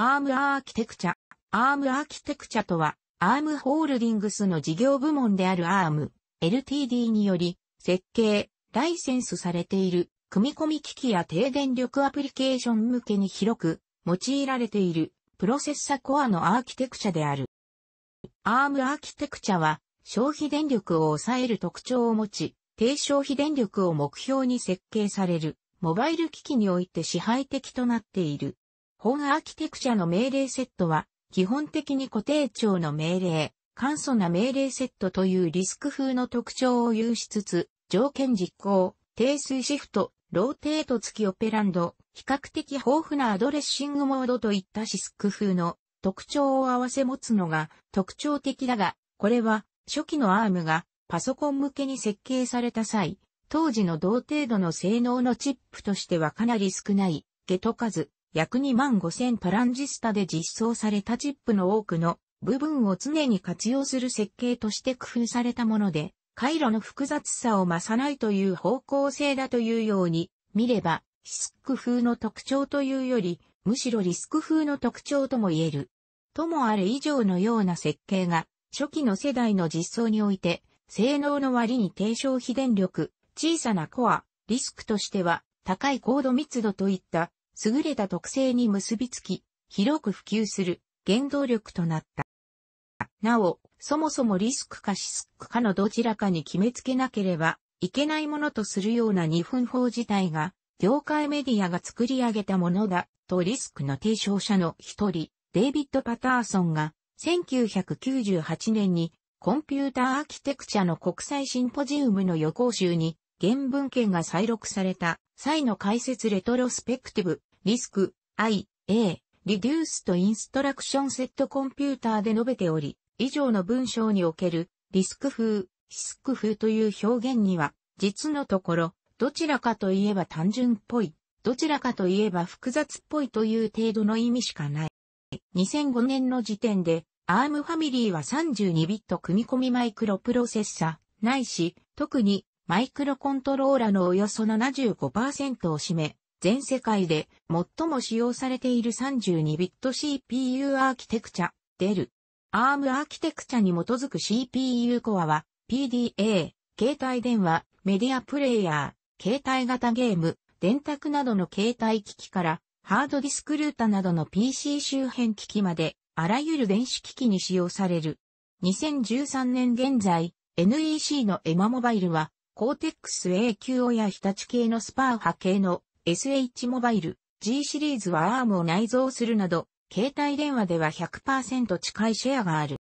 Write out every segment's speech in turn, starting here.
アームアーキテクチャ。アームアーキテクチャとは、アームホールディングスの事業部門であるアーム、LTD により、設計、ライセンスされている、組み込み機器や低電力アプリケーション向けに広く、用いられている、プロセッサコアのアーキテクチャである。アームアーキテクチャは、消費電力を抑える特徴を持ち、低消費電力を目標に設計される、モバイル機器において支配的となっている。本アーキテクチャの命令セットは、基本的に固定長の命令、簡素な命令セットというリスク風の特徴を有しつつ、条件実行、定数シフト、ローテート付きオペランド、比較的豊富なアドレッシングモードといったシスク風の特徴を合わせ持つのが特徴的だが、これは初期のアームがパソコン向けに設計された際、当時の同程度の性能のチップとしてはかなり少ないゲト数、約2万5000トランジスタで実装されたチップの多くの部分を常に活用する設計として工夫されたもので、回路の複雑さを増さないという方向性だというように見れば、リスク風の特徴というより、むしろリスク風の特徴とも言える。ともあれ以上のような設計が、初期の世代の実装において、性能の割に低消費電力、小さなコア、リスクとしては、高い高度密度といった優れた特性に結びつき、広く普及する原動力となった。なお、そもそもリスクかシスクかのどちらかに決めつけなければいけないものとするような日本法自体が、業界メディアが作り上げたものだとリスクの提唱者の一人、デイビッド・パターソンが、1998年にコンピューターアーキテクチャの国際シンポジウムの予行集に原文献が再録された際の解説レトロスペクティブリスク、I、A、リデュースとインストラクションセットコンピューターで述べており、以上の文章におけるリスク風、シスク風という表現には、実のところ、どちらかといえば単純っぽい、どちらかといえば複雑っぽいという程度の意味しかない。2005年の時点で、ARM ファミリーは32ビット組み込みマイクロプロセッサー、ないし、特にマイクロコントローラのおよそ75%を占め、全世界で最も使用されている32ビット CPU アーキテクチャ、デル。ARM アーキテクチャに基づく CPU コアは、PDA、携帯電話、メディアプレイヤー、携帯型ゲーム、電卓などの携帯機器から、ハードディスクルータなどの PC 周辺機器まで、あらゆる電子機器に使用される。2013年現在、NEC のエマモバイルは、コーテックス A9 や日立系のスパー派系の SH モバイル、G シリーズは ARM を内蔵するなど、携帯電話では100%近いシェアがある。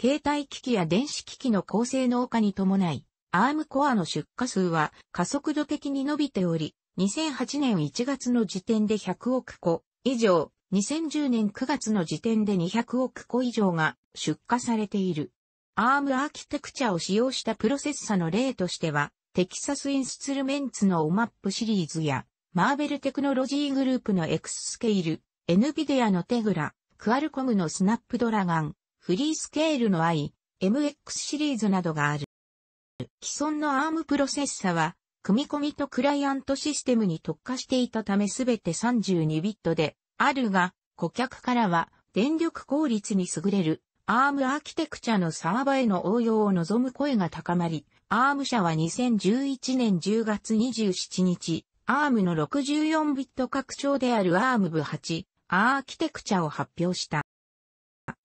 携帯機器や電子機器の高性能化に伴い、ARM コアの出荷数は加速度的に伸びており、2008年1月の時点で100億個以上、2010年9月の時点で200億個以上が出荷されている。ARM アーキテクチャを使用したプロセッサの例としては、テキサスインストゥルメンツのオマップシリーズやマーベルテクノロジーグループのエクススケール、NVIDIA のテグラ、クアルコムのスナップドラガン、フリースケールの i、MX シリーズなどがある。既存の ARM プロセッサは、組み込みとクライアントシステムに特化していたためすべて32ビットであるが、顧客からは電力効率に優れる ARM アーキテクチャのサーバへの応用を望む声が高まり、ARM 社は2011年10月27日、ARM の64ビット拡張である ARMv8 アーキテクチャを発表した。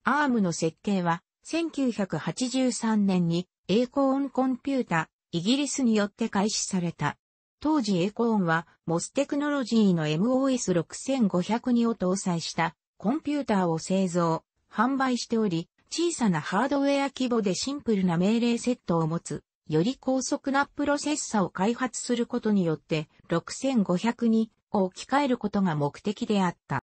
ARM の設計は1983年にエーコーンコンピュータ、イギリスによって開始された。当時エーコーンはモステクノロジーの MOS6502 を搭載したコンピューターを製造、販売しており、小さなハードウェア規模でシンプルな命令セットを持つより高速なプロセッサを開発することによって、6500に置き換えることが目的であった。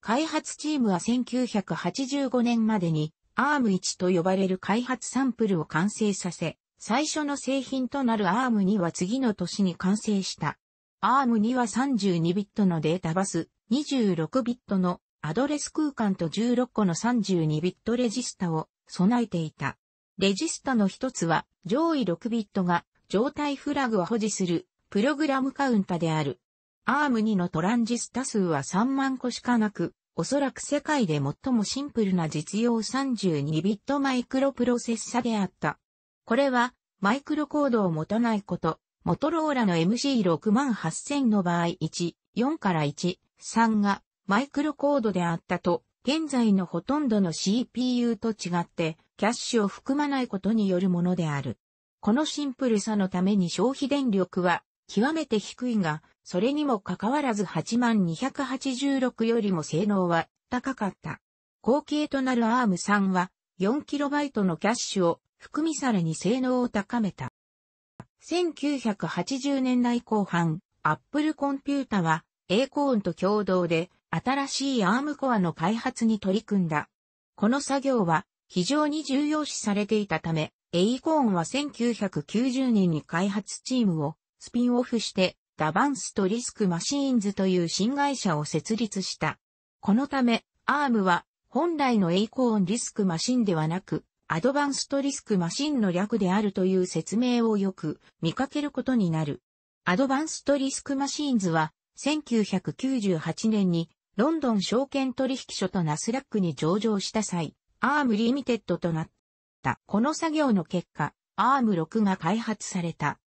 開発チームは1985年までに ARM1 と呼ばれる開発サンプルを完成させ、最初の製品となる ARM2 は次の年に完成した。ARM2 は32ビットのデータバス、26ビットのアドレス空間と16個の32ビットレジスタを備えていた。レジスタの一つは、上位6ビットが状態フラグを保持するプログラムカウンタである。ARM2 のトランジスタ数は3万個しかなく、おそらく世界で最もシンプルな実用32ビットマイクロプロセッサであった。これは、マイクロコードを持たないこと、モトローラの MC68000 の場合1、4から1、3がマイクロコードであったと、現在のほとんどの CPU と違って、キャッシュを含まないことによるものである。このシンプルさのために消費電力は極めて低いが、それにもかかわらず8286よりも性能は高かった。後継となる ARM3 は 4KB のキャッシュを含みさらに性能を高めた。1980年代後半、Apple コンピュータは A コーンと共同で新しい ARM コアの開発に取り組んだ。この作業は非常に重要視されていたため、エイコーンは1990年に開発チームをスピンオフして、ダバンスとリスクマシーンズという新会社を設立した。このため、アームは本来のエイコーンリスクマシンではなく、アドバンストリスクマシンの略であるという説明をよく見かけることになる。アドバンストリスクマシーンズは1998年にロンドン証券取引所とナスラックに上場した際、アームリミテッドとなった。この作業の結果、アーム6が開発された。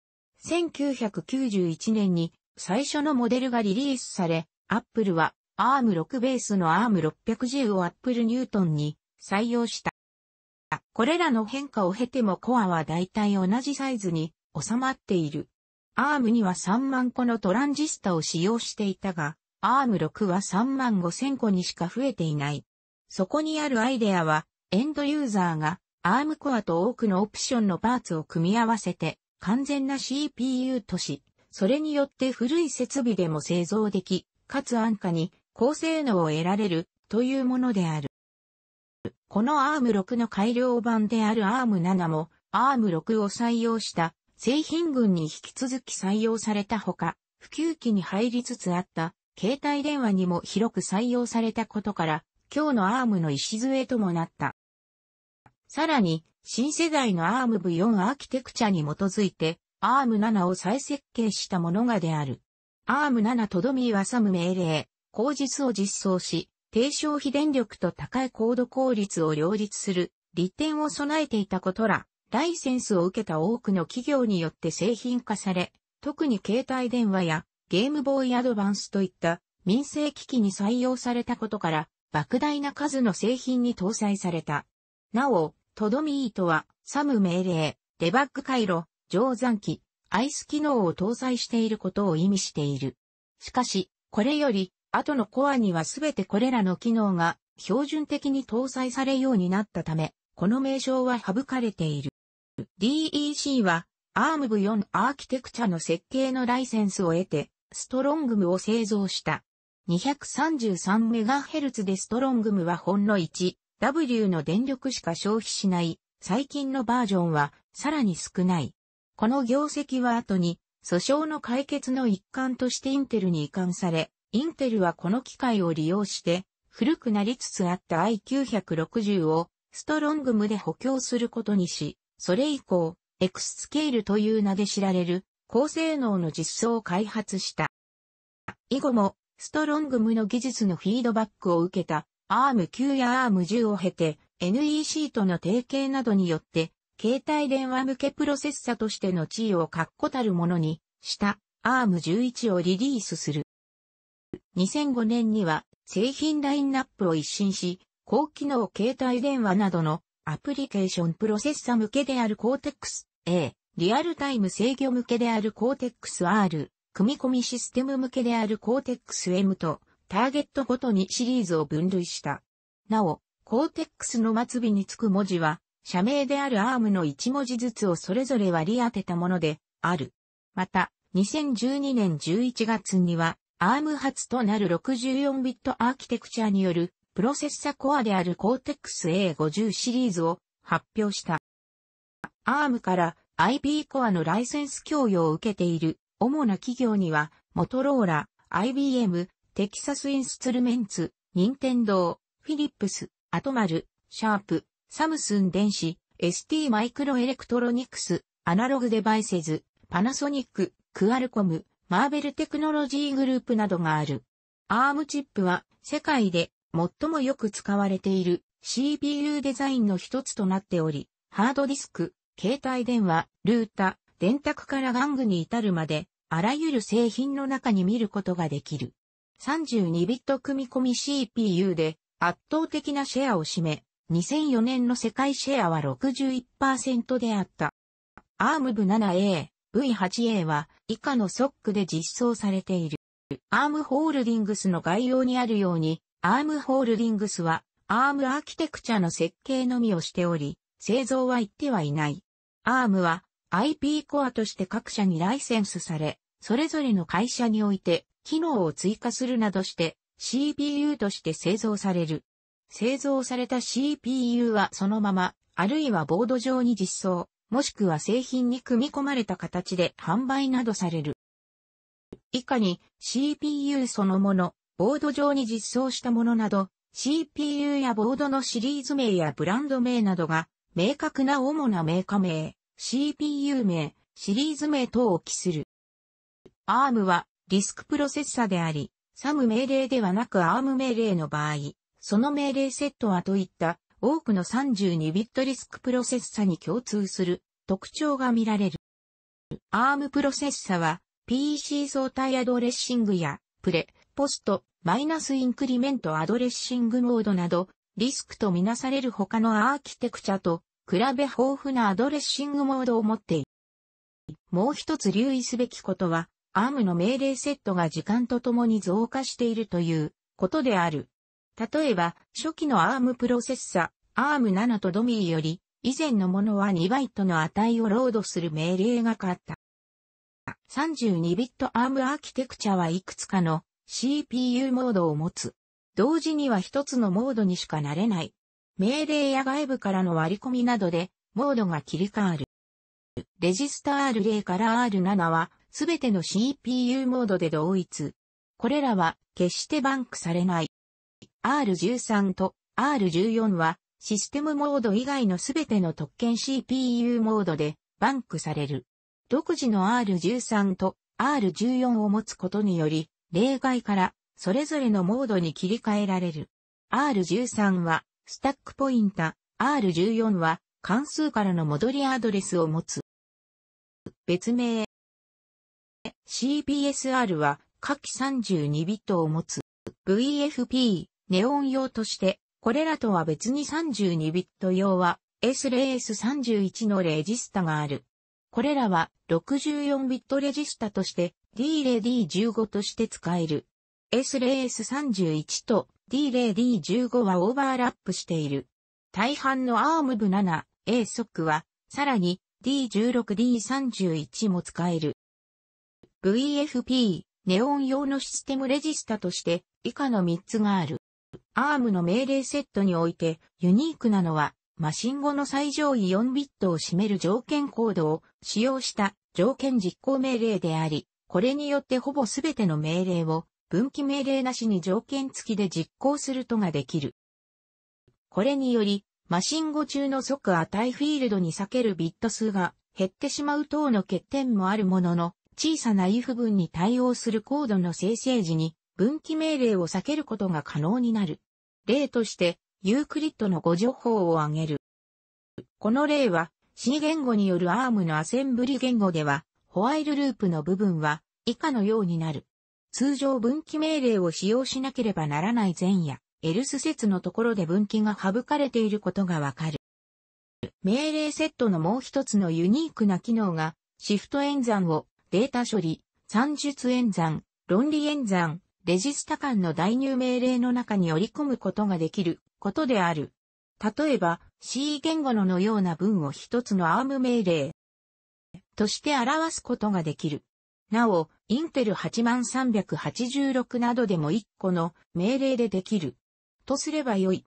1991年に最初のモデルがリリースされ、アップルはアーム6ベースのアーム610をアップルニュートンに採用した。これらの変化を経てもコアは大体同じサイズに収まっている。アームには3万個のトランジスタを使用していたが、アーム6は3万5千個にしか増えていない。そこにあるアイデアは、エンドユーザーが、アームコアと多くのオプションのパーツを組み合わせて、完全な CPU とし、それによって古い設備でも製造でき、かつ安価に高性能を得られるというものである。この ARM6 の改良版である ARM7 も ARM6 を採用した製品群に引き続き採用されたほか、普及期に入りつつあった携帯電話にも広く採用されたことから、今日のアームの礎ともなった。さらに、新世代の ARM V4 アーキテクチャに基づいて、ARM7 を再設計したものがである。ARM7 とどみはサム命令、口実を実装し、低消費電力と高い高度効率を両立する利点を備えていたことら、ライセンスを受けた多くの企業によって製品化され、特に携帯電話やゲームボーイアドバンスといった民生機器に採用されたことから、莫大な数の製品に搭載された。なお、トドミートは、サム命令、デバッグ回路、乗算機、アイス機能を搭載していることを意味している。しかし、これより、後のコアにはすべてこれらの機能が標準的に搭載されようになったため、この名称は省かれている。DEC は ARM V4 アーキテクチャの設計のライセンスを得て、ストロングムを製造した。233MHz でストロングムはほんの 1W の電力しか消費しない最近のバージョンはさらに少ない。この業績は後に訴訟の解決の一環としてインテルに移管され、インテルはこの機会を利用して古くなりつつあった i960 をストロングムで補強することにし、それ以降、X スケールという名で知られる高性能の実装を開発した。以後もストロングムの技術のフィードバックを受けた ARM9 や ARM10 を経て NEC との提携などによって、携帯電話向けプロセッサとしての地位を確固たるものにした ARM11 をリリースする。2005年には製品ラインナップを一新し、高機能携帯電話などのアプリケーションプロセッサ向けであるコーテックス A、リアルタイム制御向けであるコーテックス R、組み込みシステム向けであるコーテックス M とターゲットごとにシリーズを分類した。なお、コーテックスの末尾につく文字は、社名である ARM の1文字ずつをそれぞれ割り当てたもので、ある。また、2012年11月には、ARM 初となる 64bit アーキテクチャによる、プロセッサコアであるコーテックス A50 シリーズを発表した。ARM から i p コアのライセンス供与を受けている主な企業には、モトローラ、IBM、テキサスインスゥルメンツ、ニンテンドー、フィリップス、アトマル、シャープ、サムスン電子、ST マイクロエレクトロニクス、アナログデバイセズ、パナソニック、クアルコム、マーベルテクノロジーグループなどがある。アームチップは世界で最もよく使われている CPU デザインの一つとなっており、ハードディスク、携帯電話、ルータ、電卓から玩具に至るまであらゆる製品の中に見ることができる。32ビット組み込み CPU で圧倒的なシェアを占め、2004年の世界シェアは61%であった。ARM 部 7A、V8A は以下のソックで実装されている。ARM ホールディングスの概要にあるように、ARM ホールディングスは ARM アーキテクチャの設計のみをしており、製造は行ってはいない。ARM は IP コアとして各社にライセンスされ、それぞれの会社において機能を追加するなどして CPU として製造される。製造された CPU はそのまま、あるいはボード上に実装、もしくは製品に組み込まれた形で販売などされる。以下に CPU そのもの、ボード上に実装したものなど、CPU やボードのシリーズ名やブランド名などが明確な主なメーカー名、CPU 名、シリーズ名等を記する。ARM はディスクプロセッサであり、サム命令ではなく ARM 命令の場合、その命令セットはといった多くの32ビットリスクプロセッサに共通する特徴が見られる。ARM プロセッサは PC 相対アドレッシングやプレ、ポスト、マイナスインクリメントアドレッシングモードなどリスクとみなされる他のアーキテクチャと比べ豊富なアドレッシングモードを持っている。もう一つ留意すべきことは、ARM の命令セットが時間とともに増加しているということである。例えば、初期の ARM プロセッサ、ARM7 とドミーより、以前のものは2バイトの値をロードする命令がかった。32ビット ARM アーキテクチャはいくつかの CPU モードを持つ。同時には一つのモードにしかなれない。命令や外部からの割り込みなどで、モードが切り替わる。レジスター R0 から R7 は、すべての CPU モードで同一。これらは、決してバンクされない。R13 と R14 は、システムモード以外のすべての特権 CPU モードで、バンクされる。独自の R13 と R14 を持つことにより、例外から、それぞれのモードに切り替えられる。R13 は、スタックポインタ R14 は関数からの戻りアドレスを持つ。別名 CPSR は下記32ビットを持つ VFP ネオン用として、これらとは別に32ビット用は S0S31 のレジスタがある。これらは64ビットレジスタとして D0D15 として使える。S0S31 と D0D15 はオーバーラップしている。大半のアーム部 7A ソックは、さらに D16D31 も使える。VFP、ネオン用のシステムレジスタとして以下の3つがある。アームの命令セットにおいてユニークなのは、マシン後の最上位4ビットを占める条件コードを使用した条件実行命令であり、これによってほぼすべての命令を分岐命令なしに条件付きで実行するとができる。これにより、マシン語中の即値フィールドに避けるビット数が減ってしまう等の欠点もあるものの、小さな if 文に対応するコードの生成時に分岐命令を避けることが可能になる。例として、ユークリッドの誤助法を挙げる。この例は、C 言語による ARM のアセンブリ言語では、ホワイルループの部分は以下のようになる。通常分岐命令を使用しなければならない前夜、エルス説のところで分岐が省かれていることがわかる。命令セットのもう一つのユニークな機能が、シフト演算をデータ処理、算術演算、論理演算、レジスタ間の代入命令の中に織り込むことができることである。例えば、C 言語ののような文を一つのアーム命令として表すことができる。なお、インテル8 3 8 6などでも1個の命令でできる。とすればよい。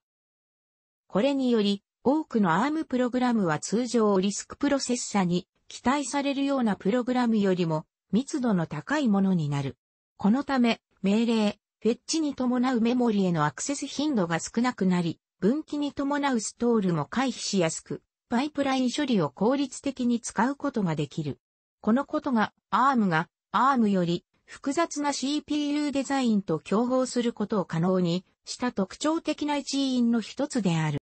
これにより、多くの ARM プログラムは通常リスクプロセッサに期待されるようなプログラムよりも密度の高いものになる。このため、命令、フェッチに伴うメモリへのアクセス頻度が少なくなり、分岐に伴うストールも回避しやすく、パイプライン処理を効率的に使うことができる。このことが ARM が ARM より複雑な CPU デザインと競合することを可能にした特徴的な一因の一つである。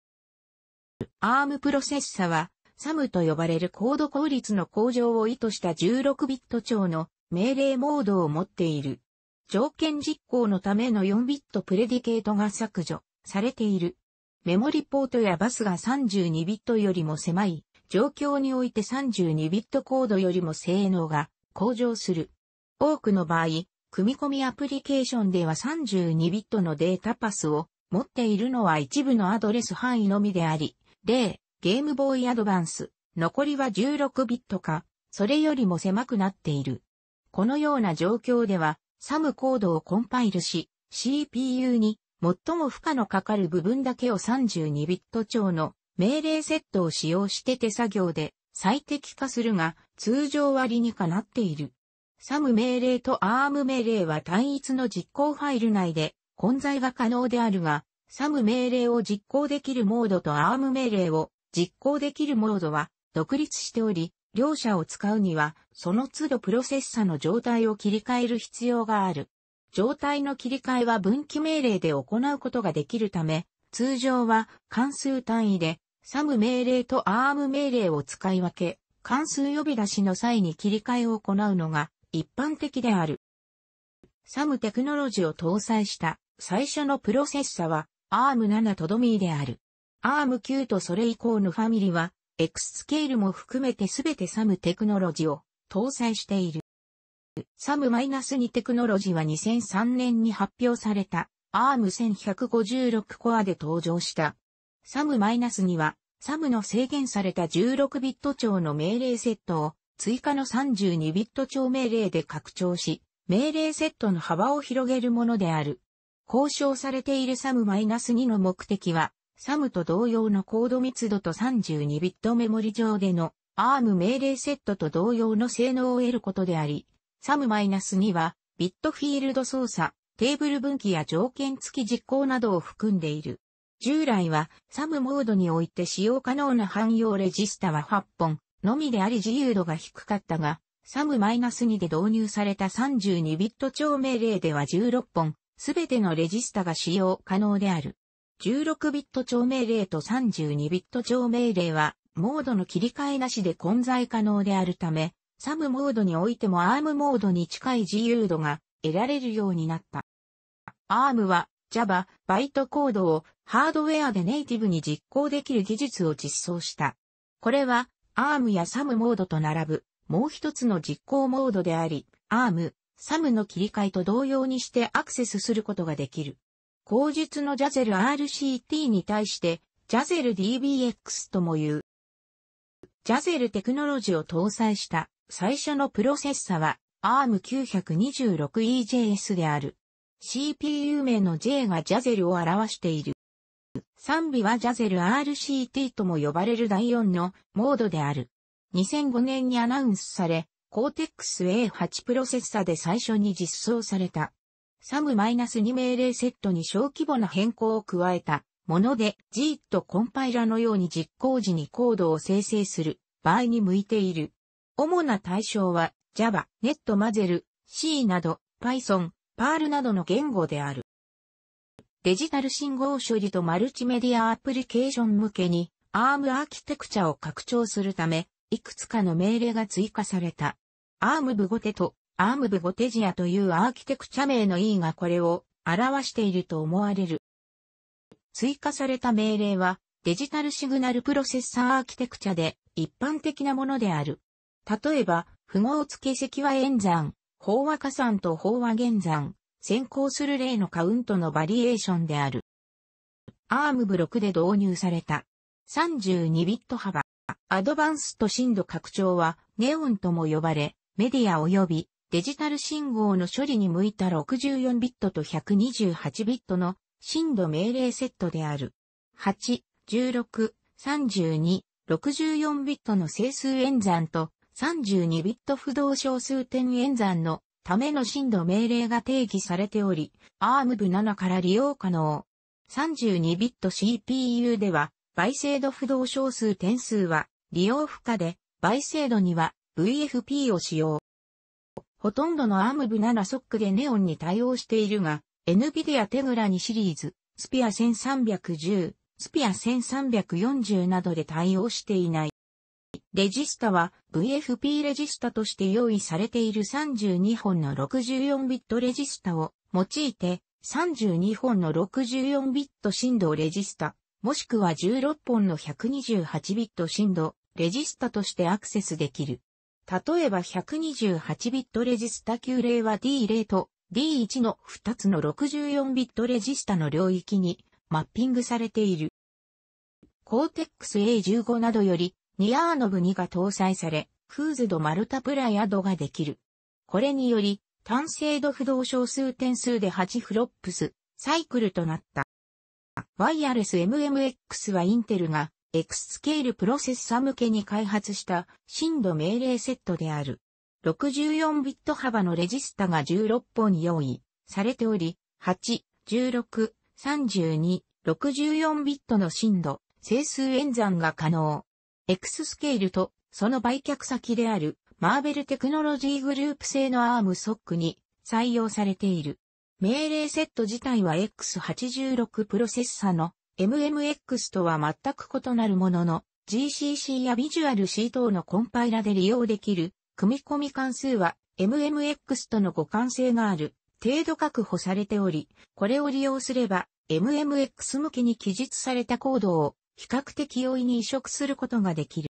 ARM プロセッサは SAM と呼ばれる高度効率の向上を意図した16ビット超の命令モードを持っている。条件実行のための4ビットプレディケートが削除されている。メモリポートやバスが32ビットよりも狭い状況において32ビットコードよりも性能が向上する。多くの場合、組み込みアプリケーションでは32ビットのデータパスを持っているのは一部のアドレス範囲のみであり、例、ゲームボーイアドバンス、残りは16ビットか、それよりも狭くなっている。このような状況では、サムコードをコンパイルし、CPU に最も負荷のかかる部分だけを32ビット超の命令セットを使用して手作業で最適化するが、通常割にかなっている。サム命令とアーム命令は単一の実行ファイル内で混在が可能であるが、サム命令を実行できるモードとアーム命令を実行できるモードは独立しており、両者を使うには、その都度プロセッサの状態を切り替える必要がある。状態の切り替えは分岐命令で行うことができるため、通常は関数単位でサム命令とアーム命令を使い分け、関数呼び出しの際に切り替えを行うのが一般的である。サムテクノロジーを搭載した最初のプロセッサは ARM7 とドミーである。ARM9 とそれ以降のファミリは X スケールも含めてすべてサムテクノロジーを搭載している。サム -2 テクノロジーは2003年に発表された ARM1156 コアで登場したサム -2 は、サムの制限された16ビット長の命令セットを追加の32ビット長命令で拡張し、命令セットの幅を広げるものである。交渉されているサム -2 の目的は、サムと同様のコード密度と32ビットメモリ上での ARM 命令セットと同様の性能を得ることであり、サム -2 はビットフィールド操作、テーブル分岐や条件付き実行などを含んでいる。従来はサムモードにおいて使用可能な汎用レジスタは8本のみであり自由度が低かったが、サム -2 で導入された32ビット超命令では16本、すべてのレジスタが使用可能である。16ビット超命令と32ビット超命令は、モードの切り替えなしで混在可能であるため、サムモードにおいてもアームモードに近い自由度が得られるようになった。アームは Java、バイトコードをハードウェアでネイティブに実行できる技術を実装した。これは ARM や SAM モードと並ぶもう一つの実行モードであり、ARM、SAM の切り替えと同様にしてアクセスすることができる。後述の Jazel RCT に対して Jazel DBX とも言う。Jazel テクノロジーを搭載した最初のプロセッサは ARM926EJS である。CPU 名の J がジャゼルを表している。賛美はジャゼル RCT とも呼ばれる第4のモードである。2005年にアナウンスされ、コーテックス A8 プロセッサで最初に実装された。サム2命令セットに小規模な変更を加えたもので G とコンパイラのように実行時にコードを生成する場合に向いている。主な対象は Java、NetMazel、C など Python、パールなどの言語である。デジタル信号処理とマルチメディアアプリケーション向けに ARM アーキテクチャを拡張するため、いくつかの命令が追加された。ARM ブゴテと ARM ブゴテジアというアーキテクチャ名の E がこれを表していると思われる。追加された命令はデジタルシグナルプロセッサーアーキテクチャで一般的なものである。例えば、符号付け赤は演算、飽和加算と飽和減算、先行する例のカウントのバリエーションである。アームブロクで導入された。32ビット幅。アドバンスと深度拡張は、ネオンとも呼ばれ、メディア及びデジタル信号の処理に向いた64ビットと128ビットの深度命令セットである。8、16、32、64ビットの整数演算と32ビット不動小数点演算のための震度命令が定義されており、ARM 部7から利用可能。32ビット CPU では、倍精度不動小数点数は利用不可で、倍精度には VFP を使用。ほとんどの ARM 部7ソックでネオンに対応しているが、NVIDIA テグラ2シリーズ、スピア1310、スピア1340などで対応していない。レジスタは VFP レジスタとして用意されている32本の64ビットレジスタを用いて32本の64ビット振動レジスタ、もしくは16本の128ビット振動レジスタとしてアクセスできる。例えば128ビットレジスタ級例は D0 と D1 の2つの64ビットレジスタの領域にマッピングされている。コーテックス A15 などよりニアーノブ2が搭載され、フーズドマルタプライアドができる。これにより、単精度不動小数点数で8フロップス、サイクルとなった。ワイヤレス MMX はインテルが X スケールプロセッサ向けに開発した深度命令セットである。64ビット幅のレジスタが16本用意されており、8、16、32、64ビットの深度、整数演算が可能。X スケールとその売却先であるマーベルテクノロジーグループ製のアームソックに採用されている。命令セット自体は X86 プロセッサの MMX とは全く異なるものの GCC やビジュアル C 等のコンパイラで利用できる組み込み関数は MMX との互換性がある程度確保されており、これを利用すれば MMX 向きに記述されたコードを比較的容易に移植することができる。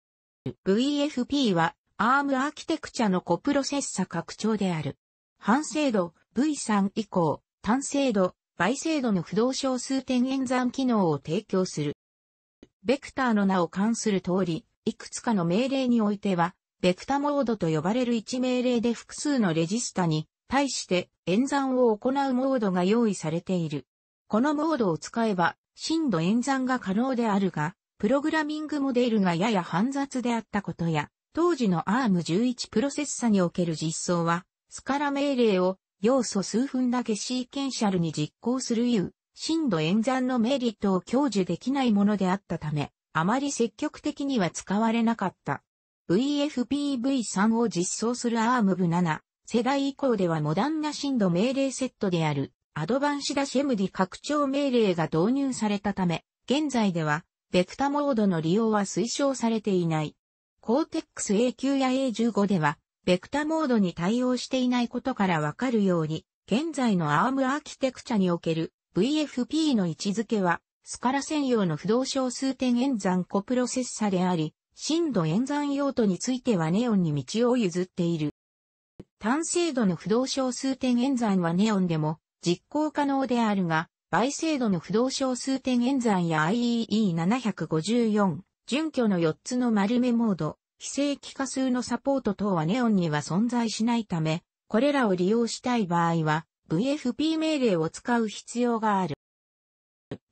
VFP は ARM アーキテクチャのコプロセッサ拡張である。半精度 V3 以降、単精度、倍精度の不動小数点演算機能を提供する。ベクターの名を関する通り、いくつかの命令においては、ベクタモードと呼ばれる1命令で複数のレジスタに対して演算を行うモードが用意されている。このモードを使えば深度演算が可能であるが、プログラミングモデルがやや煩雑であったことや、当時の ARM11 プロセッサにおける実装は、スカラ命令を要素数分だけシーケンシャルに実行するいう、深度演算のメリットを享受できないものであったため、あまり積極的には使われなかった。VFPV3 を実装する ARM V7 世代以降ではモダンな深度命令セットであるアドバンシダシ MD 拡張命令が導入されたため、現在では、ベクタモードの利用は推奨されていない。コーテックス A9 や A15 では、ベクタモードに対応していないことからわかるように、現在の ARM アーキテクチャにおける VFP の位置づけは、スカラ専用の不動小数点演算コプロセッサであり、深度演算用途についてはネオンに道を譲っている。単精度の不動小数点演算はネオンでも、実行可能であるが、倍精度の不動小数点演算や IEE754、準拠の4つの丸目モード、非正規化数のサポート等はネオンには存在しないため、これらを利用したい場合は、VFP 命令を使う必要がある。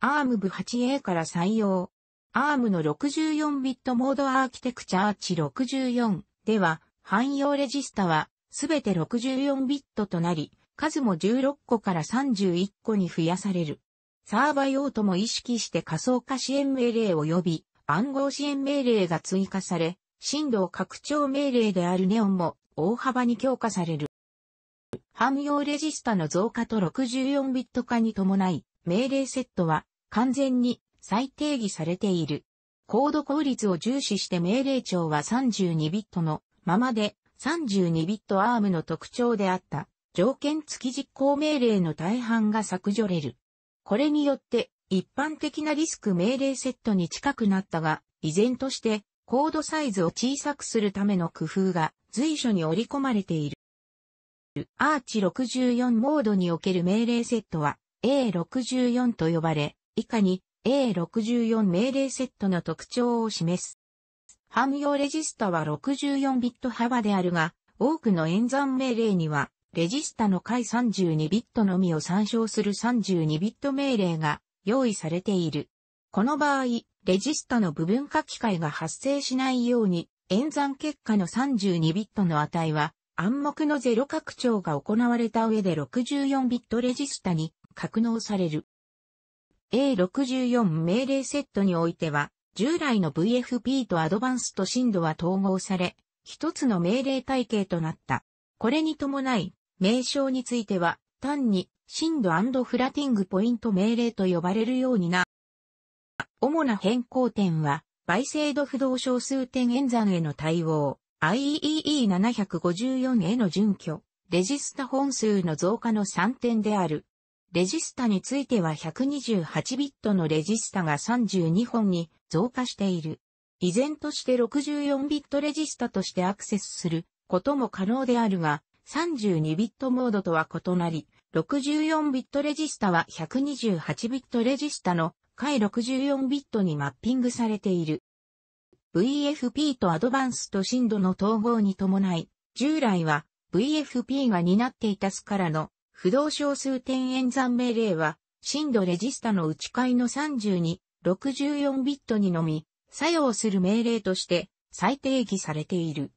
ARM 部 8A から採用。ARM の64ビットモードアーキテクチャアーチ6 4では、汎用レジスタはすべて64ビットとなり、数も16個から31個に増やされる。サーバ用途も意識して仮想化支援命令及び暗号支援命令が追加され、振動拡張命令であるネオンも大幅に強化される。汎用レジスタの増加と64ビット化に伴い、命令セットは完全に再定義されている。コード効率を重視して命令帳は32ビットのままで32ビットアームの特徴であった。条件付き実行命令の大半が削除れる。これによって、一般的なリスク命令セットに近くなったが、依然として、コードサイズを小さくするための工夫が随所に織り込まれている。アーチ64モードにおける命令セットは A64 と呼ばれ、以下に A64 命令セットの特徴を示す。汎用レジスタは64ビット幅であるが、多くの演算命令にはレジスタの回32ビットのみを参照する32ビット命令が用意されている。この場合、レジスタの部分書き換えが発生しないように、演算結果の32ビットの値は暗黙のゼロ拡張が行われた上で64ビットレジスタに格納される。A64 命令セットにおいては、従来の VFP とアドバンスと深度は統合され、一つの命令体系となった。これに伴い、名称については、単に、震度フラティングポイント命令と呼ばれるようにな。主な変更点は、倍精度不動小数点演算への対応、IEEE754 への準拠、レジスタ本数の増加の3点である。レジスタについては128ビットのレジスタが32本に増加している。依然として64ビットレジスタとしてアクセスすることも可能であるが、32ビットモードとは異なり、64ビットレジスタは128ビットレジスタの回64ビットにマッピングされている。VFP とアドバンスと深度の統合に伴い、従来は VFP が担っていたスからの不動小数点演算命令は、深度レジスタの打ち替えの32、64ビットにのみ、作用する命令として再定義されている。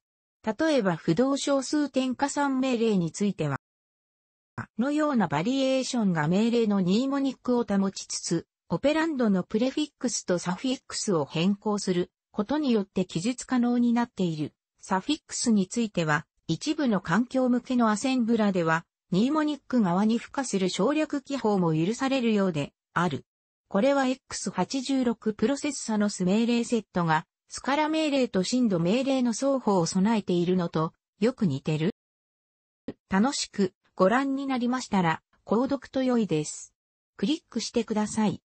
例えば不動小数点加算命令については、のようなバリエーションが命令のニーモニックを保ちつつ、オペランドのプレフィックスとサフィックスを変更することによって記述可能になっている。サフィックスについては、一部の環境向けのアセンブラでは、ニーモニック側に付加する省略記法も許されるようである。これは X86 プロセッサのス命令セットがスカラ命令と震度命令の双方を備えているのと、よく似てる楽しくご覧になりましたら、購読と良いです。クリックしてください。